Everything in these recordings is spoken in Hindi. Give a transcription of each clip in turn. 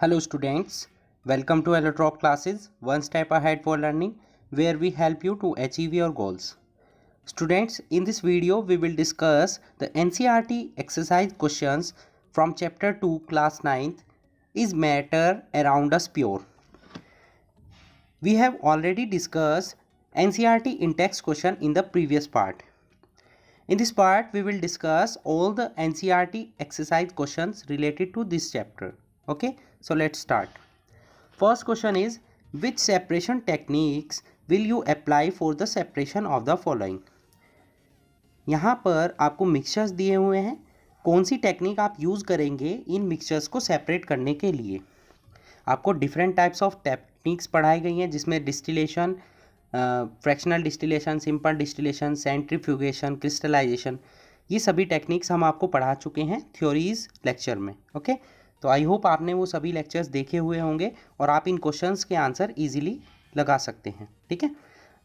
Hello students, welcome to Electrop classes, one step ahead for learning where we help you to achieve your goals. Students, in this video we will discuss the NCRT exercise questions from chapter 2 class 9th is matter around us pure. We have already discussed NCRT in-text question in the previous part. In this part we will discuss all the NCRT exercise questions related to this chapter. okay so let's start first question is which separation techniques will you apply for the separation of the following यहाँ पर आपको मिक्सचर्स दिए हुए हैं कौन सी टेक्निक आप यूज़ करेंगे इन मिक्सचर्स को सेपरेट करने के लिए आपको डिफरेंट टाइप्स ऑफ टेक्निक्स पढ़ाई गई हैं जिसमें distillation fractional distillation simple distillation centrifugation crystallization ये सभी टेक्निक्स हम आपको पढ़ा चुके हैं थ्योरीज लेक्चर में ओके okay? तो आई होप आपने वो सभी लेक्चर्स देखे हुए होंगे और आप इन क्वेश्चंस के आंसर इजीली लगा सकते हैं ठीक है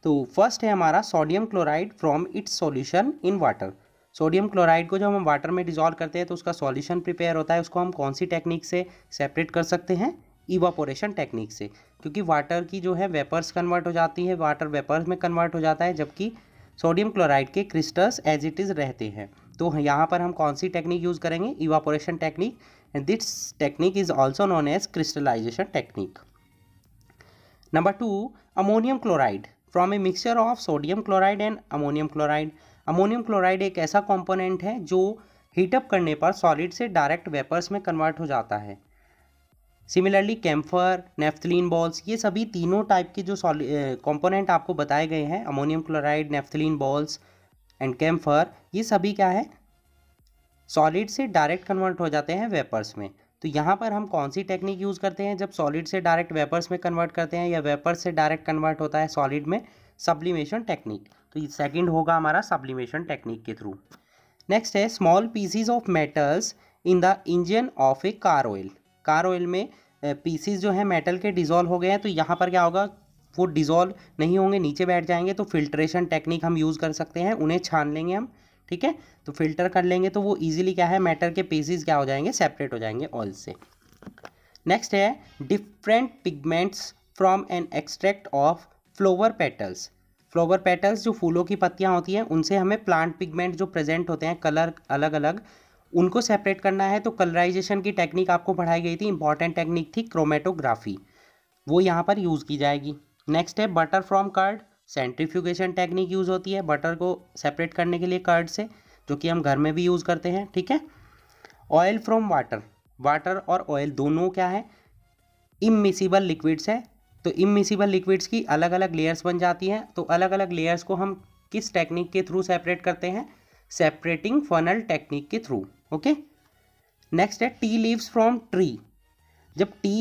तो फर्स्ट है हमारा sodium chloride from its solution in water sodium chloride को जब हम वाटर में डिजॉल्व करते हैं तो उसका सॉल्यूशन प्रिपेयर होता है उसको हम कौन सी टेक्निक से सेपरेट कर सकते हैं इवापोरेशन टेक्निक से क्योंकि वाटर की जो है वेपर्स कन्वर्ट हो जाती है वाटर वेपर्स में कन्वर्ट हो जाता है जबकि सोडियम क्लोराइड के क्रिस्टल्स एज इट इज़ रहते हैं तो यहाँ पर हम कौन सी टेक्निक यूज़ करेंगे evaporation technique and this technique is also known as crystallization technique. Number 2 ammonium chloride a a mixture of sodium chloride and ammonium chloride ammonium chloride एक ऐसा hai है जो हीटअप करने पर सॉलिड से डायरेक्ट वेपर्स में कन्वर्ट हो जाता है सिमिलरली कैम्फर नेफ्थलीन बॉल्स ये सभी तीनों टाइप के जो सॉलि कॉम्पोनेंट आपको बताए गए हैं ammonium chloride naphthalene balls and camphor ये सभी क्या है सॉलिड से डायरेक्ट कन्वर्ट हो जाते हैं वेपर्स में तो यहाँ पर हम कौन सी टेक्निक यूज़ करते हैं जब सॉलिड से डायरेक्ट वेपर्स में कन्वर्ट करते हैं या वेपर्स से डायरेक्ट कन्वर्ट होता है सॉलिड में सब्लिमेशन टेक्निक तो सेकेंड होगा हमारा सब्लिमेशन टेक्निक के थ्रू नेक्स्ट है small pieces of metals in the engine of a car oil car oil में पीसीज जो है मेटल के डिजोल्व हो गए हैं तो यहाँ पर क्या होगा वो डिजोल्व नहीं होंगे नीचे बैठ जाएंगे तो फिल्ट्रेशन टेक्निक हम यूज़ कर सकते हैं उन्हें छान लेंगे हम ठीक है तो फिल्टर कर लेंगे तो वो ईजिली क्या है मैटर के पेजेस क्या हो जाएंगे सेपरेट हो जाएंगे ऑल से नेक्स्ट है different pigments from an extract of flower petals flower petals जो फूलों की पत्तियाँ होती हैं उनसे हमें प्लांट पिगमेंट जो प्रेजेंट होते हैं कलर अलग अलग उनको सेपरेट करना है तो कलराइजेशन की टेक्निक आपको पढ़ाई गई थी इंपॉर्टेंट टेक्निक थी क्रोमेटोग्राफी वो यहाँ पर यूज़ की जाएगी नेक्स्ट है butter from curd centrifugation technique use होती है बटर को सेपरेट करने के लिए कार्ड से जो कि हम घर में भी यूज़ करते हैं ठीक है ऑयल फ्रॉम वाटर वाटर और ऑयल दोनों क्या है इमिसिबल लिक्विड्स है तो इमिसिबल लिक्विड्स की अलग अलग लेयर्स बन जाती हैं तो अलग अलग लेयर्स को हम किस टेक्निक के थ्रू सेपरेट करते हैं सेपरेटिंग फनल टेक्निक के थ्रू ओके नेक्स्ट है टी लीव्स फ्रॉम ट्री जब टी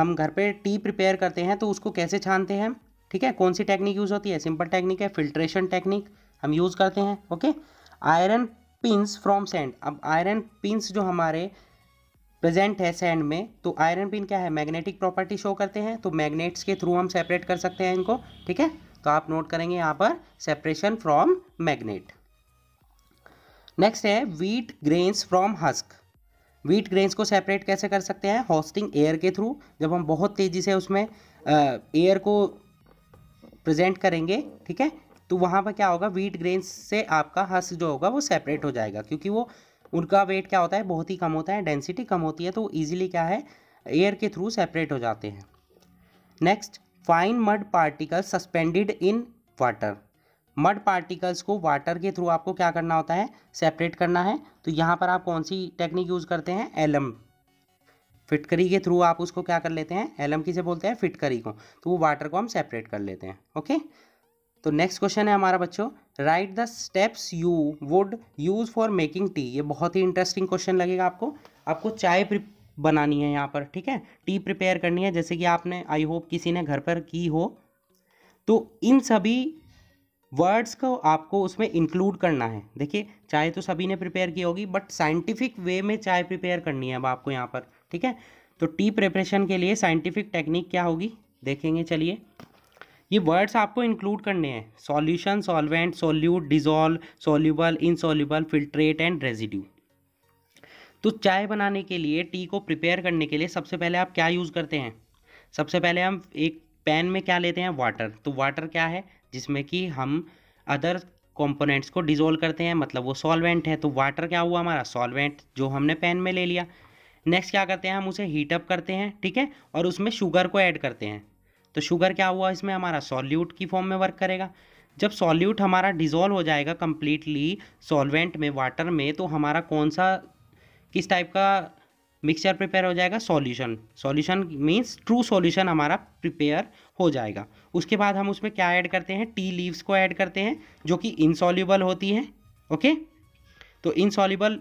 हम घर पे टी प्रिपेयर करते हैं तो उसको कैसे छानते हैं ठीक है कौन सी टेक्निक यूज़ होती है सिंपल टेक्निक है फिल्ट्रेशन टेक्निक हम यूज़ करते हैं okay iron pins from sand अब आयरन पिंस जो हमारे प्रेजेंट है सैंड में तो आयरन पिन क्या है मैग्नेटिक प्रॉपर्टी शो करते हैं तो मैग्नेट्स के थ्रू हम सेपरेट कर सकते हैं इनको ठीक है तो आप नोट करेंगे यहाँ पर सेपरेशन फ्रॉम मैग्नेट नेक्स्ट है wheat grains from husk wheat grains को सेपरेट कैसे कर सकते हैं होस्टिंग एयर के थ्रू जब हम बहुत तेज़ी से उसमें एयर को प्रेजेंट करेंगे ठीक है तो वहाँ पर क्या होगा वीट ग्रेन से आपका हस्क जो होगा वो सेपरेट हो जाएगा क्योंकि वो उनका वेट क्या होता है बहुत ही कम होता है डेंसिटी कम होती है तो ईजिली क्या है एयर के थ्रू सेपरेट हो जाते हैं next fine mud particle suspended in water mud particles को वाटर के थ्रू आपको क्या करना होता है सेपरेट करना है तो यहाँ पर आप कौन सी टेक्निक यूज़ करते हैं एलम फिटकरी के थ्रू आप उसको क्या कर लेते हैं एलम की से बोलते हैं फिटकरी को तो वो वाटर को हम सेपरेट कर लेते हैं ओके तो नेक्स्ट क्वेश्चन है हमारा बच्चों write the steps you would use for making tea ये बहुत ही इंटरेस्टिंग क्वेश्चन लगेगा आपको आपको चाय बनानी है यहाँ पर ठीक है टी प्रिपेयर करनी है जैसे कि आपने आई होप किसी ने घर पर की हो तो इन सभी वर्ड्स को आपको उसमें इंक्लूड करना है देखिए चाय तो सभी ने प्रिपेयर की होगी बट साइंटिफिक वे में चाय प्रिपेयर करनी है अब आपको यहाँ पर ठीक है तो टी प्रिपरेशन के लिए साइंटिफिक टेक्निक क्या होगी देखेंगे चलिए ये वर्ड्स आपको इंक्लूड करने हैं solution solvent solute dissolve soluble insoluble filtrate and residue तो चाय बनाने के लिए टी को प्रिपेयर करने के लिए सबसे पहले आप क्या यूज़ करते हैं सबसे पहले हम एक पैन में क्या लेते हैं वाटर तो वाटर क्या है जिसमें कि हम अदर कंपोनेंट्स को डिजोल्व करते हैं मतलब वो सॉल्वेंट है तो वाटर क्या हुआ हमारा सॉल्वेंट जो हमने पैन में ले लिया नेक्स्ट क्या करते हैं हम उसे हीटअप करते हैं ठीक है और उसमें शुगर को ऐड करते हैं तो शुगर क्या हुआ इसमें हमारा सॉल्यूट की फॉर्म में वर्क करेगा जब सॉल्यूट हमारा डिज़ोल्व हो जाएगा कम्प्लीटली सॉल्वेंट में वाटर में तो हमारा कौन सा किस टाइप का मिक्सचर प्रिपेयर हो जाएगा solution solution means true solution हमारा प्रिपेयर हो जाएगा उसके बाद हम उसमें क्या ऐड करते हैं टी लीव्स को ऐड करते हैं जो कि इनसॉल्यूबल होती हैं ओके तो इनसॉल्यूबल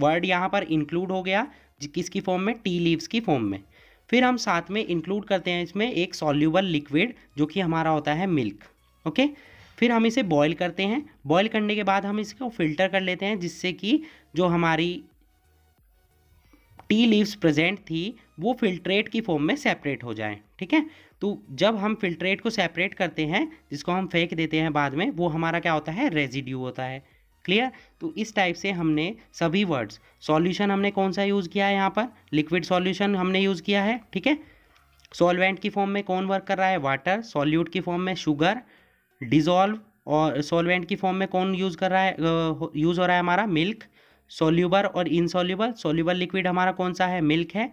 वर्ड यहाँ पर इंक्लूड हो गया किसकी फॉर्म में टी लीव्स की फॉर्म में फिर हम साथ में इंक्लूड करते हैं इसमें एक सॉल्यूबल लिक्विड जो कि हमारा होता है मिल्क ओके फिर हम इसे बॉईल करते हैं बॉईल करने के बाद हम इसको फिल्टर कर लेते हैं जिससे कि जो हमारी टी लीव्स प्रेजेंट थी वो फिल्ट्रेट की फॉर्म में सेपरेट हो जाए ठीक है तो जब हम फिल्ट्रेट को सेपरेट करते हैं जिसको हम फेंक देते हैं बाद में वो हमारा क्या होता है रेजिड्यू होता है क्लियर तो इस टाइप से हमने सभी वर्ड्स सॉल्यूशन हमने कौन सा यूज़ किया है यहाँ पर लिक्विड सॉल्यूशन हमने यूज़ किया है ठीक है सॉल्वेंट की फॉर्म में कौन वर्क कर रहा है वाटर सॉल्यूट की फॉर्म में शुगर डिजॉल्व और सॉल्वेंट की फॉर्म में कौन यूज़ कर रहा है यूज़ हो रहा है हमारा मिल्क सोल्यूबर और इनसोल्यूबल सोल्यूबल लिक्विड हमारा कौन सा है मिल्क है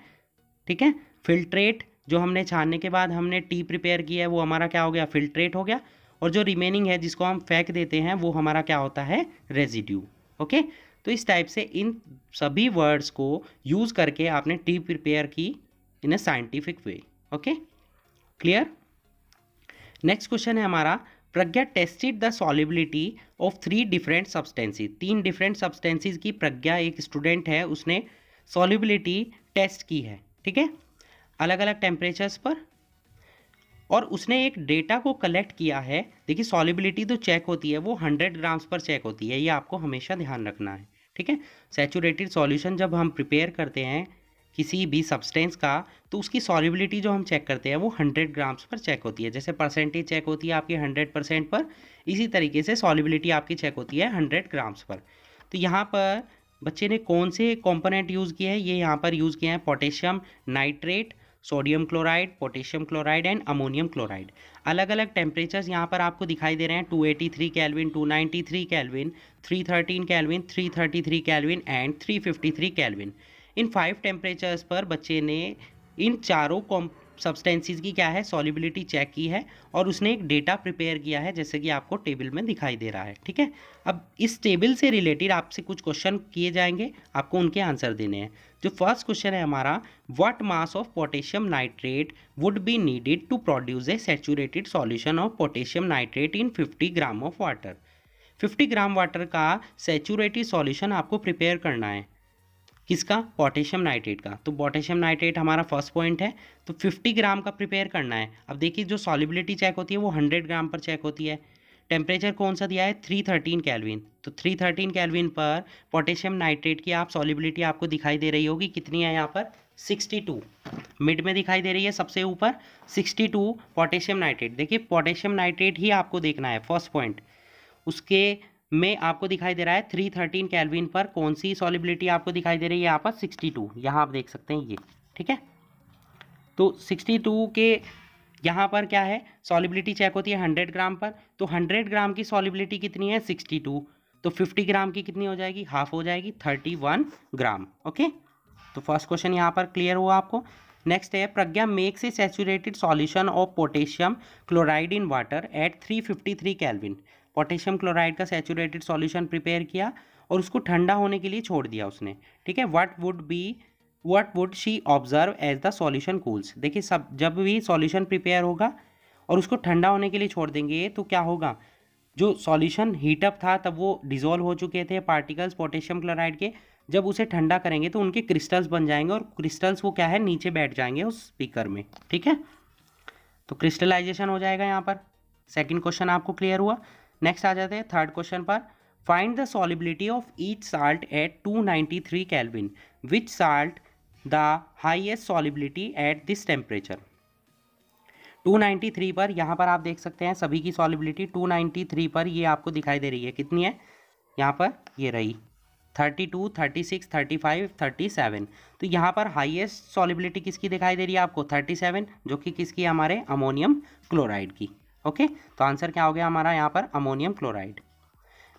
ठीक है फिल्ट्रेट जो हमने छानने के बाद हमने टी प्रिपेयर किया है वो हमारा क्या हो गया फिल्ट्रेट हो गया और जो रिमेनिंग है जिसको हम फेंक देते हैं वो हमारा क्या होता है रेजिड्यू ओके तो इस टाइप से इन सभी वर्ड्स को यूज़ करके आपने टी प्रिपेयर की in a scientific way okay clear next question है हमारा Pragya tested the solubility of three different substances तीन डिफरेंट सब्सटेंसेज की प्रज्ञा एक स्टूडेंट है उसने सॉलिबिलिटी टेस्ट की है ठीक है अलग अलग टेम्परेचर्स पर और उसने एक डेटा को कलेक्ट किया है देखिए सॉलिबिलिटी तो चेक होती है वो 100 ग्राम्स पर चेक होती है ये आपको हमेशा ध्यान रखना है ठीक है सेचूरेटेड सॉल्यूशन जब हम प्रिपेयर करते हैं किसी भी सब्सटेंस का तो उसकी सॉलिबिलिटी जो हम चेक करते हैं वो 100 ग्राम्स पर चेक होती है जैसे परसेंटेज चेक होती है आपकी हंड्रेड परसेंट पर इसी तरीके से सॉलिबिलिटी आपकी चेक होती है हंड्रेड ग्राम्स पर तो यहाँ पर बच्चे ने कौन से कॉम्पोनेंट यूज़ किए हैं ये यहाँ पर यूज़ किए हैं potassium nitrate sodium chloride potassium chloride and ammonium chloride अलग अलग टेम्परेचर्स यहाँ पर आपको दिखाई दे रहे हैं 283 three thirteen kelvin 313 thirty 333 kelvin and 353 kelvin in five temperatures पर बच्चे ने इन चारों सब्सटेंसीज की क्या है सॉलिबिलिटी चेक की है और उसने एक डेटा प्रिपेयर किया है जैसे कि आपको टेबल में दिखाई दे रहा है ठीक है अब इस टेबल से रिलेटेड आपसे कुछ क्वेश्चन किए जाएंगे आपको उनके आंसर देने हैं जो फर्स्ट क्वेश्चन है हमारा what mass of potassium nitrate would be needed to produce a saturated solution of potassium nitrate in 50 gram of water 50 gram water का सेचूरेटेड सॉल्यूशन आपको प्रिपेयर करना है किसका पोटेशियम नाइट्रेट का तो पोटेशियम नाइट्रेट हमारा फर्स्ट पॉइंट है तो 50 ग्राम का प्रिपेयर करना है अब देखिए जो सॉलिबिलिटी चेक होती है वो 100 ग्राम पर चेक होती है टेम्परेचर कौन सा दिया है थ्री थर्टीन कैलविन तो थ्री थर्टीन कैलविन पर पोटेशियम नाइट्रेट की आप सॉलिबिलिटी आपको दिखाई दे रही होगी कितनी है यहाँ पर सिक्सटी टू मिड में दिखाई दे रही है सबसे ऊपर सिक्सटी टू पोटेशियम नाइट्रेट देखिए पोटेशियम नाइट्रेट ही आपको देखना है फर्स्ट पॉइंट उसके में आपको दिखाई दे रहा है थ्री थर्टीन कैलविन पर कौन सी सॉलिबिलिटी आपको दिखाई दे रही है यहाँ पर सिक्सटी टू यहाँ आप देख सकते हैं ये ठीक है तो सिक्सटी टू के यहाँ पर क्या है सॉलिबिलिटी चेक होती है हंड्रेड ग्राम पर तो हंड्रेड ग्राम की सॉलिबिलिटी कितनी है सिक्सटी टू तो फिफ्टी ग्राम की कितनी हो जाएगी हाफ हो जाएगी थर्टी वन ग्राम ओके तो फर्स्ट क्वेश्चन यहाँ पर क्लियर हुआ आपको नेक्स्ट है Pragya makes a saturated solution of potassium chloride in water at three fifty three kelvin potassium chloride का सेचुरेटेड सॉल्यूशन प्रिपेयर किया और उसको ठंडा होने के लिए छोड़ दिया उसने ठीक है what would be what would she observe as the solution cools देखिए सब जब भी सॉल्यूशन प्रिपेयर होगा और उसको ठंडा होने के लिए छोड़ देंगे तो क्या होगा जो सॉल्यूशन हीटअप था तब वो डिजोल्व हो चुके थे पार्टिकल्स पोटेशियम क्लोराइड के जब उसे ठंडा करेंगे तो उनके क्रिस्टल्स बन जाएंगे और क्रिस्टल्स वो क्या है नीचे बैठ जाएंगे उस स्पीकर में ठीक है तो क्रिस्टलाइजेशन हो जाएगा यहाँ पर सेकेंड क्वेश्चन आपको क्लियर हुआ नेक्स्ट आ जाते हैं थर्ड क्वेश्चन पर find the solubility of each salt at two ninety three kelvin which salt the highest solubility at this temperature 293 पर यहाँ पर आप देख सकते हैं सभी की सॉलिबिलिटी 293 पर ये आपको दिखाई दे रही है कितनी है यहाँ पर ये रही 32, 36, 35, 37 तो यहाँ पर हाईएस्ट सॉलिबिलिटी किसकी दिखाई दे रही है आपको 37 जो कि किसकी है हमारे अमोनियम क्लोराइड की ओके तो आंसर क्या हो गया हमारा यहाँ पर अमोनियम क्लोराइड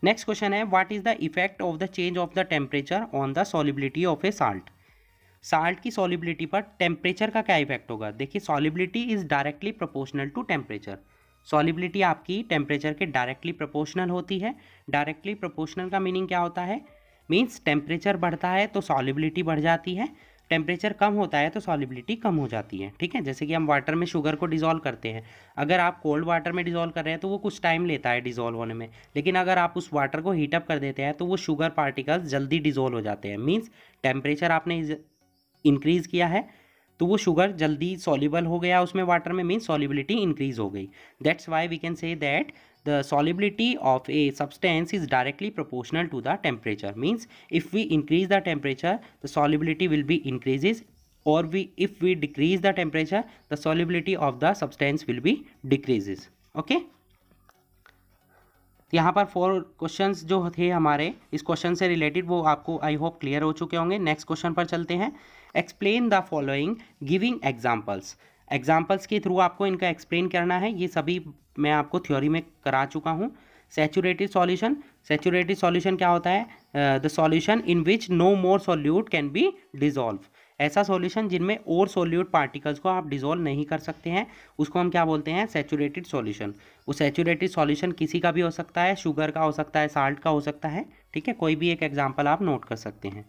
नेक्स्ट क्वेश्चन है what is the effect of the change of the temperature on the solubility of a salt salt की सॉलिबिलिटी पर टेम्परेचर का क्या इफेक्ट होगा देखिए solubility is directly proportional to temperature solubility आपकी टेम्परेचर के डायरेक्टली प्रोपोर्शनल होती है डायरेक्टली प्रोपोर्शनल का मीनिंग क्या होता है मीन्स टेम्परेचर बढ़ता है तो सॉलिबिलिटी बढ़ जाती है टेम्परेचर कम होता है तो सॉलिबिलिटी कम हो जाती है ठीक है जैसे कि हम वाटर में शुगर को डिजोल्व करते हैं अगर आप कोल्ड वाटर में डिजोल्व कर रहे हैं तो वो कुछ टाइम लेता है डिजोल्व होने में लेकिन अगर आप उस वाटर को हीटअप कर देते हैं तो वो शुगर पार्टिकल्स जल्दी डिजोल्व हो जाते हैं मीन्स टेम्परेचर आपने इंक्रीज़ किया है तो वो शुगर जल्दी सॉल्यूबल हो गया उसमें वाटर में मीन सॉल्युबिलिटी इंक्रीज़ हो गई that's why we can say that the solubility of a substance is directly proportional to the temperature means if we increase the temperature the solubility will be increases और we if we decrease the temperature the solubility of the substance will be decrease okay यहाँ पर फोर क्वेश्चंस जो थे हमारे इस क्वेश्चन से रिलेटेड वो आपको आई होप क्लियर हो चुके होंगे नेक्स्ट क्वेश्चन पर चलते हैं explain the following giving examples examples के थ्रू आपको इनका एक्सप्लेन करना है ये सभी मैं आपको थ्योरी में करा चुका हूँ सेचूरेटेड सॉल्यूशन सेचूरेटेड सॉल्यूशन क्या होता है the solution in which no more solute can be dissolve ऐसा सॉल्यूशन जिनमें और सॉल्यूट पार्टिकल्स को आप डिजोल्व नहीं कर सकते हैं उसको हम क्या बोलते हैं सेचूरेटेड सॉल्यूशन वो सेचूरेटेड सॉल्यूशन किसी का भी हो सकता है शुगर का हो सकता है साल्ट का हो सकता है ठीक है कोई भी एक एग्जाम्पल आप नोट कर सकते हैं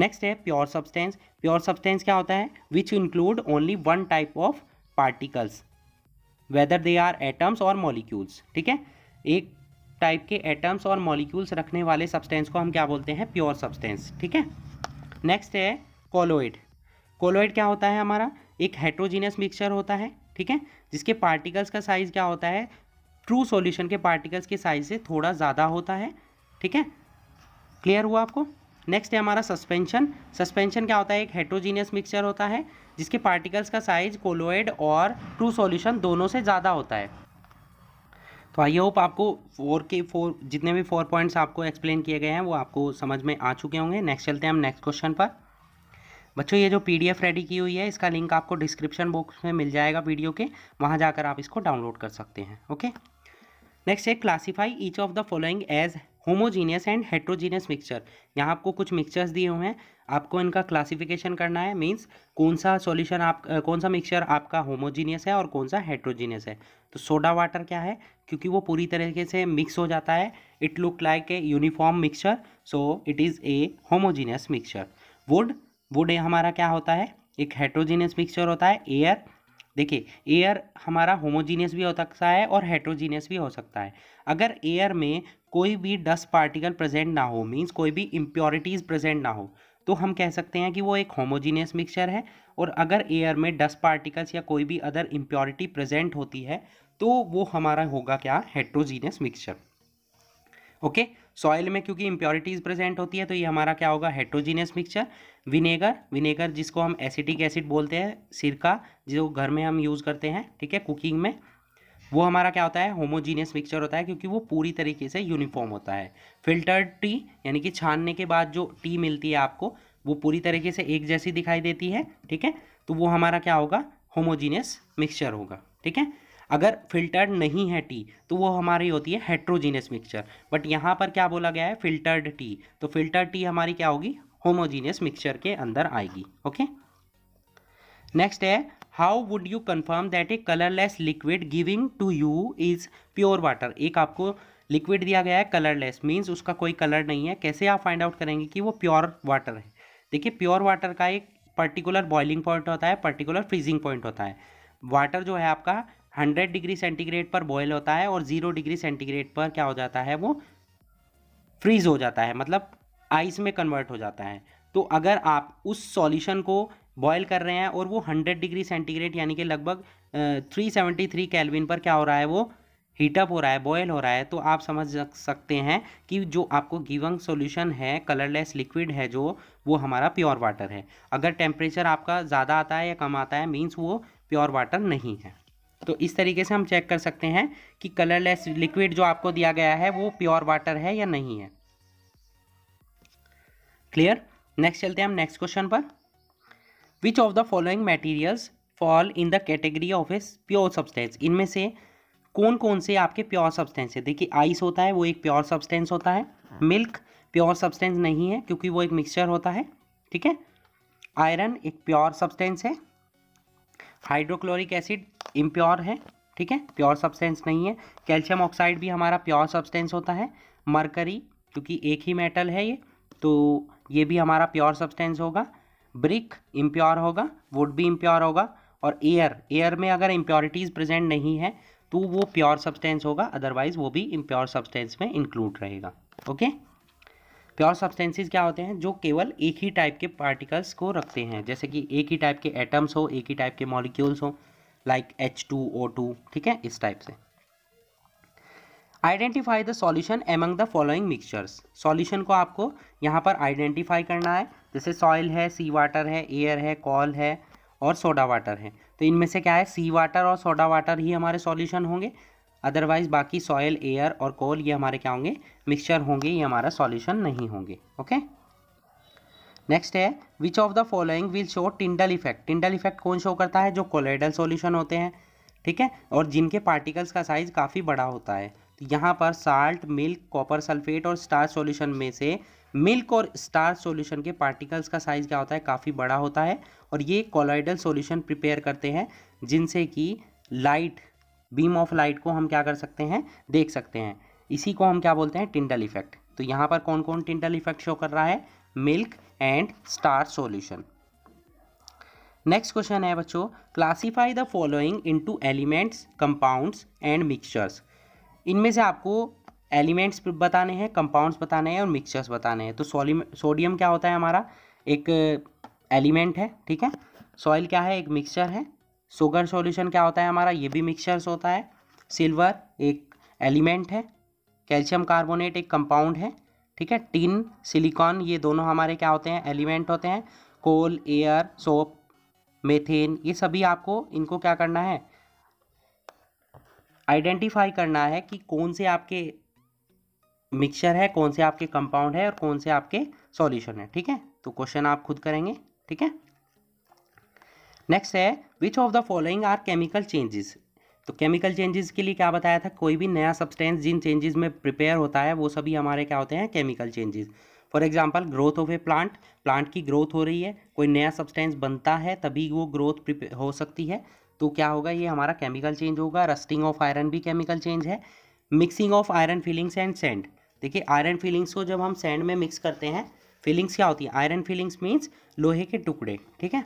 नेक्स्ट है प्योर सब्सटेंस प्योर सब्सटेंस क्या होता है which include only one type of particles whether they are atoms और मॉलिक्यूल्स ठीक है एक टाइप के एटम्स और मॉलिक्यूल्स रखने वाले सब्सटेंस को हम क्या बोलते हैं प्योर सब्सटेंस ठीक है नेक्स्ट है कोलोइड कोलोइड क्या होता है हमारा एक हेट्रोजीनियस मिक्सचर होता है ठीक है जिसके पार्टिकल्स का साइज़ क्या होता है ट्रू सॉल्यूशन के पार्टिकल्स के साइज से थोड़ा ज़्यादा होता है ठीक है क्लियर हुआ आपको नेक्स्ट है हमारा सस्पेंशन सस्पेंशन क्या होता है एक हेट्रोजीनियस मिक्सचर होता है जिसके पार्टिकल्स का साइज कोलोइड और ट्रू सॉल्यूशन दोनों से ज़्यादा होता है तो आई होप आपको फोर के फोर जितने भी फोर पॉइंट्स आपको एक्सप्लेन किए गए हैं वो आपको समझ में आ चुके होंगे नेक्स्ट चलते हैं हम नेक्स्ट क्वेश्चन पर बच्चों ये जो एफ रेडी की हुई है इसका लिंक आपको डिस्क्रिप्शन बॉक्स में मिल जाएगा वीडियो के वहाँ जाकर आप इसको डाउनलोड कर सकते हैं ओके नेक्स्ट है classify each of the following as homogeneous and heterogeneous mixture यहाँ आपको कुछ मिक्सचर्स दिए हुए हैं आपको इनका क्लासिफिकेशन करना है मीन्स कौन सा सॉल्यूशन आप कौन सा मिक्सचर आपका होमोजीनियस है और कौन सा हेट्रोजीनियस है तो सोडा वाटर क्या है क्योंकि वो पूरी तरीके से मिक्स हो जाता है it look like a uniform mixture so it is a homogeneous mixture wood wood हमारा क्या होता है एक हेट्रोजीनियस मिक्सचर होता है एयर देखिए एयर हमारा होमोजीनियस भी हो सकता है और हेट्रोजीनियस भी हो सकता है अगर एयर में कोई भी डस्ट पार्टिकल प्रेजेंट ना हो मीन्स कोई भी इम्प्योरिटीज़ प्रेजेंट ना हो तो हम कह सकते हैं कि वो एक होमोजीनियस मिक्सचर है और अगर एयर में डस्ट पार्टिकल्स या कोई भी अदर इम्प्योरिटी प्रेजेंट होती है तो वो हमारा होगा क्या heterogeneous mixture okay okay? Soil में क्योंकि इम्प्योरिटीज़ प्रेजेंट होती है तो ये हमारा क्या होगा हेट्रोजीनियस मिक्सचर विनेगर विनेगर जिसको हम एसिटिक एसिड बोलते हैं सिरका जो घर में हम यूज़ करते हैं ठीक है कुकिंग में वो हमारा क्या होता है होमोजीनियस मिक्सचर होता है क्योंकि वो पूरी तरीके से यूनिफॉर्म होता है फिल्टर्ड टी यानी कि छानने के बाद जो टी मिलती है आपको वो पूरी तरीके से एक जैसी दिखाई देती है ठीक है तो वो हमारा क्या होगा होमोजीनियस मिक्सचर होगा ठीक है अगर फिल्टर्ड नहीं है टी तो वो हमारी होती है हेट्रोजीनियस मिक्सचर बट यहाँ पर क्या बोला गया है फिल्टर्ड टी तो फिल्टर्ड टी हमारी क्या होगी होमोजीनियस मिक्सचर के अंदर आएगी ओके नेक्स्ट है how would you confirm that a colourless liquid giving to you is pure water एक आपको लिक्विड दिया गया है कलरलेस मीन्स उसका कोई कलर नहीं है कैसे आप फाइंड आउट करेंगे कि वो प्योर वाटर है देखिए प्योर वाटर का एक पर्टिकुलर बॉइलिंग पॉइंट होता है पर्टिकुलर फ्रीजिंग पॉइंट होता है वाटर जो है आपका हंड्रेड डिग्री सेंटीग्रेड पर बॉयल होता है और ज़ीरो डिग्री सेंटीग्रेड पर क्या हो जाता है वो फ्रीज हो जाता है मतलब आइस में कन्वर्ट हो जाता है तो अगर आप उस सॉल्यूशन को बॉयल कर रहे हैं और वो 100 डिग्री सेंटीग्रेड यानी कि लगभग 373 केल्विन पर क्या हो रहा है वो हीटअप हो रहा है बॉयल हो रहा है तो आप समझ सकते हैं कि जो आपको गिवंग सॉल्यूशन है कलरलेस लिक्विड है जो वो हमारा प्योर वाटर है अगर टेम्परेचर आपका ज़्यादा आता है या कम आता है मीन्स वो प्योर वाटर नहीं है तो इस तरीके से हम चेक कर सकते हैं कि कलरलेस लिक्विड जो आपको दिया गया है वो प्योर वाटर है या नहीं है क्लियर नेक्स्ट चलते हैं हम नेक्स्ट क्वेश्चन पर which of the following materials fall in the category of as pure substance इनमें से कौन कौन से आपके प्योर सब्सटेंस है देखिए आइस होता है वो एक प्योर सब्सटेंस होता है मिल्क प्योर सब्सटेंस नहीं है क्योंकि वो एक मिक्सचर होता है ठीक है आयरन एक प्योर सब्सटेंस है हाइड्रोक्लोरिक एसिड इम्प्योर है ठीक है प्योर सब्सटेंस नहीं है कैल्शियम ऑक्साइड भी हमारा प्योर सब्सटेंस होता है मरकरी क्योंकि एक ही मेटल है ये तो ये भी हमारा प्योर सब्सटेंस होगा ब्रिक इम्प्योर होगा वुड भी इम्प्योर होगा और एयर एयर में अगर इम्प्योरिटीज़ प्रेजेंट नहीं है तो वो प्योर सब्सटेंस होगा अदरवाइज वो भी इम्प्योर सब्सटेंस में इंक्लूड रहेगा ओके प्योर सब्सटेंसेस क्या होते हैं जो केवल एक ही टाइप के पार्टिकल्स को रखते हैं जैसे कि एक ही टाइप के एटम्स हो एक ही टाइप के मॉलिक्यूल्स हो like H two O two ठीक है इस टाइप से identify the solution among the following mixtures solution को आपको यहाँ पर आइडेंटिफाई करना है जैसे सॉइल है सी वाटर है एयर है कॉल है और सोडा वाटर है तो इनमें से क्या है सी वाटर और सोडा वाटर ही हमारे सॉल्यूशन होंगे अदरवाइज बाकी सॉयल एयर और कोल ये हमारे क्या होंगे मिक्सचर होंगे ये हमारा सॉल्यूशन नहीं होंगे ओके okay? नेक्स्ट है which of the following will show Tyndall effect Tyndall effect कौन शो करता है जो कोलाइडल सॉल्यूशन होते हैं ठीक है और जिनके पार्टिकल्स का साइज काफ़ी बड़ा होता है तो यहाँ पर साल्ट मिल्क कॉपर सल्फेट और स्टार सॉल्यूशन में से मिल्क और स्टार सॉल्यूशन के पार्टिकल्स का साइज क्या होता है काफ़ी बड़ा होता है और ये कोलाइडल सॉल्यूशन प्रिपेयर करते हैं जिनसे कि लाइट बीम ऑफ लाइट को हम क्या कर सकते हैं देख सकते हैं इसी को हम क्या बोलते हैं टिंडल इफेक्ट तो यहाँ पर कौन कौन टिंडल इफेक्ट शो कर रहा है milk and starch solution next question है बच्चों classify the following to elements compounds and mixtures इनमें से आपको एलिमेंट्स बताने हैं कंपाउंड्स बताने हैं और मिक्सचर्स बताने हैं तो सोडियम क्या होता है हमारा एक एलिमेंट है ठीक है सॉइल क्या है एक मिक्सचर है शुगर सॉल्यूशन क्या होता है हमारा ये भी मिक्सचर्स होता है सिल्वर एक एलिमेंट है कैल्शियम कार्बोनेट एक कंपाउंड है ठीक है टिन सिलिकॉन ये दोनों हमारे क्या होते हैं एलिमेंट होते हैं कोल एयर सोप मेथेन ये सभी आपको इनको क्या करना है आइडेंटिफाई करना है कि कौन से आपके मिक्सचर है कौन से आपके कंपाउंड है और कौन से आपके सॉल्यूशन है ठीक है तो क्वेश्चन आप खुद करेंगे ठीक है नेक्स्ट है which of the following are chemical changes तो केमिकल चेंजेस के लिए क्या बताया था कोई भी नया सब्सटेंस जिन चेंजेस में प्रिपेयर होता है वो सभी हमारे क्या होते हैं chemical changes for example growth of a plant plant की ग्रोथ हो रही है कोई नया सब्सटेंस बनता है तभी वो ग्रोथ हो सकती है तो क्या होगा ये हमारा केमिकल चेंज होगा रस्टिंग ऑफ आयरन भी केमिकल चेंज है mixing of iron filings and sand देखिए आयरन फीलिंग्स को जब हम सेंड में मिक्स करते हैं फीलिंग्स क्या होती है आयरन फीलिंग्स मीन्स लोहे के टुकड़े ठीक है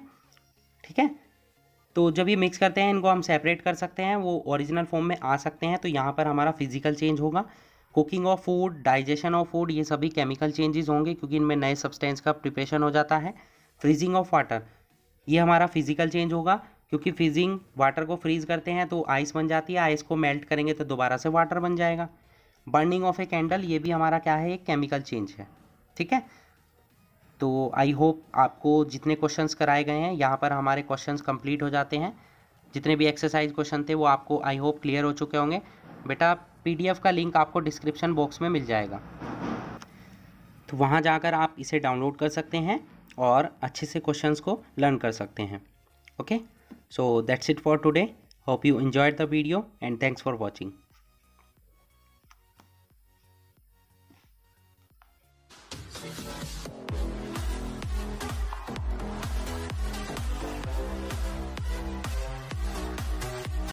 ठीक है तो जब ये मिक्स करते हैं इनको हम सेपरेट कर सकते हैं वो ओरिजिनल फॉर्म में आ सकते हैं तो यहाँ पर हमारा फिजिकल चेंज होगा cooking of food digestion of food ये सभी केमिकल चेंजेस होंगे क्योंकि इनमें नए सब्सटेंस का प्रिपरेशन हो जाता है फ्रीजिंग ऑफ वाटर ये हमारा फिजिकल चेंज होगा क्योंकि फ्रीजिंग वाटर को फ्रीज करते हैं तो आइस बन जाती है आइस को मेल्ट करेंगे तो दोबारा से वाटर बन जाएगा बर्निंग ऑफ ए कैंडल ये भी हमारा क्या है एक केमिकल चेंज है ठीक है तो आई होप आपको जितने क्वेश्चंस कराए गए हैं यहाँ पर हमारे क्वेश्चंस कंप्लीट हो जाते हैं जितने भी एक्सरसाइज क्वेश्चन थे वो आपको आई होप क्लियर हो चुके होंगे बेटा पीडीएफ का लिंक आपको डिस्क्रिप्शन बॉक्स में मिल जाएगा तो वहाँ जाकर आप इसे डाउनलोड कर सकते हैं और अच्छे से क्वेश्चंस को लर्न कर सकते हैं okay so that's it for today hope you enjoyed the video and thanks for watching